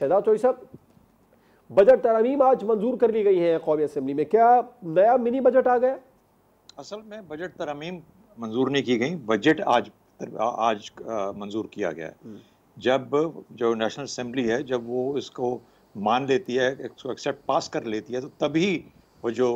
शहजाद चौधरी साहब बजट तरमीम आज मंजूर कर ली गई है कौमी असम्बली में क्या नया मिनी बजट आ गया असल में बजट तरमीम मंजूर नहीं की गई बजट आज आज मंजूर किया गया हम्म। जब जो नेशनल असम्बली है जब वो इसको मान लेती है इसको एक्सेप्ट पास कर लेती है तो तभी वो जो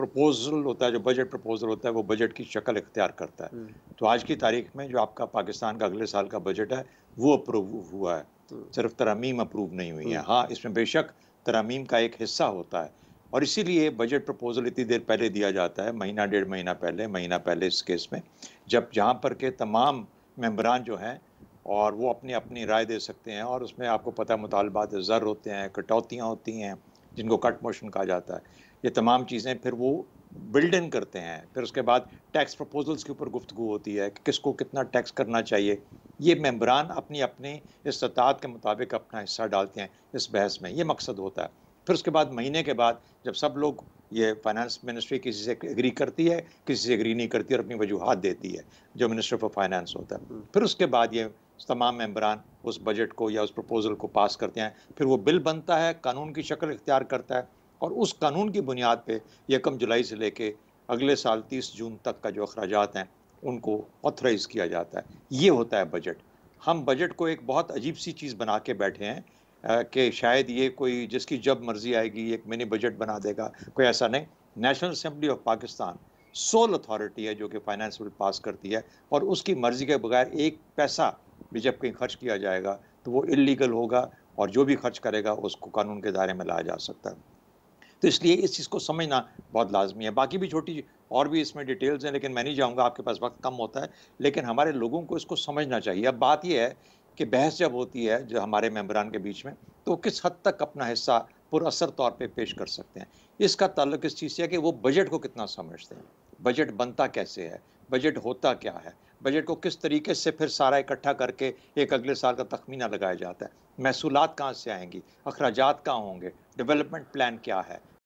प्रपोजल होता है जो बजट प्रपोजल होता है वो बजट की शक्ल इख्तियार करता है हम्म। तो आज की तारीख में जो आपका पाकिस्तान का अगले साल का बजट है वो अप्रूव हुआ है हम्म। सिर्फ तरामीम अप्रूव नहीं हुई है हम्म। हाँ इसमें बेशक तरामीम का एक हिस्सा होता है और इसीलिए बजट प्रपोजल इतनी देर पहले दिया जाता है महीना डेढ़ महीना पहले महीना पहले इस केस में जब जहाँ पर के तमाम मम्बरान जो हैं और वो अपनी अपनी राय दे सकते हैं और उसमें आपको पता है मुतालबात ज़र होते हैं कटौतियाँ होती हैं जिनको कट मोशन कहा जाता है ये तमाम चीज़ें फिर वो बिल्ड इन करते हैं फिर उसके बाद टैक्स प्रपोजल्स के ऊपर गुफ्तु होती है कि किसको कितना टैक्स करना चाहिए ये मेम्बरान अपनी अपनी इस्तात के मुताबिक अपना हिस्सा डालते हैं इस बहस में ये मकसद होता है फिर उसके बाद महीने के बाद जब सब लोग ये फाइनेंस मिनिस्ट्री किसी से एग्री करती है किसी से एग्री नहीं करती और अपनी वजूहत देती है जो मिनिस्टर फॉर फाइनेंस होता है हम्म। फिर उसके बाद ये तमाम मेम्बरान उस बजट को या उस प्रपोज़ल को पास करते हैं फिर वो बिल बनता है कानून की शक्ल इख्तियार करता है और उस कानून की बुनियाद पे यकम जुलाई से लेके अगले साल तीस जून तक का जो अखराज हैं उनको ऑथराइज किया जाता है ये होता है बजट हम बजट को एक बहुत अजीब सी चीज़ बना के बैठे हैं कि शायद ये कोई जिसकी जब मर्जी आएगी एक मिनी बजट बना देगा कोई ऐसा नहीं National Assembly of Pakistan sole authority है जो कि फाइनेंस बिल पास करती है और उसकी मर्ज़ी के बगैर एक पैसा भी जब कहीं खर्च किया जाएगा तो वो इलीगल होगा और जो भी खर्च करेगा उसको कानून के दायरे में लाया जा सकता है तो इसलिए इस चीज़ को समझना बहुत लाजमी है बाकी भी छोटी और भी इसमें डिटेल्स हैं लेकिन मैं नहीं जाऊँगा आपके पास वक्त कम होता है लेकिन हमारे लोगों को इसको समझना चाहिए अब बात यह है कि बहस जब होती है जो हमारे मेम्बरान के बीच में तो किस हद तक अपना हिस्सा पुरअसर तौर पर पे पेश कर सकते हैं इसका ताल्लुक इस चीज़ से है कि वो बजट को कितना समझते हैं बजट बनता कैसे है बजट होता क्या है बजट को किस तरीके से फिर सारा इकट्ठा करके एक अगले साल का तखमीना लगाया जाता है महसूलत कहाँ से आएंगी अखराज कहाँ होंगे डेवलपमेंट प्लान क्या है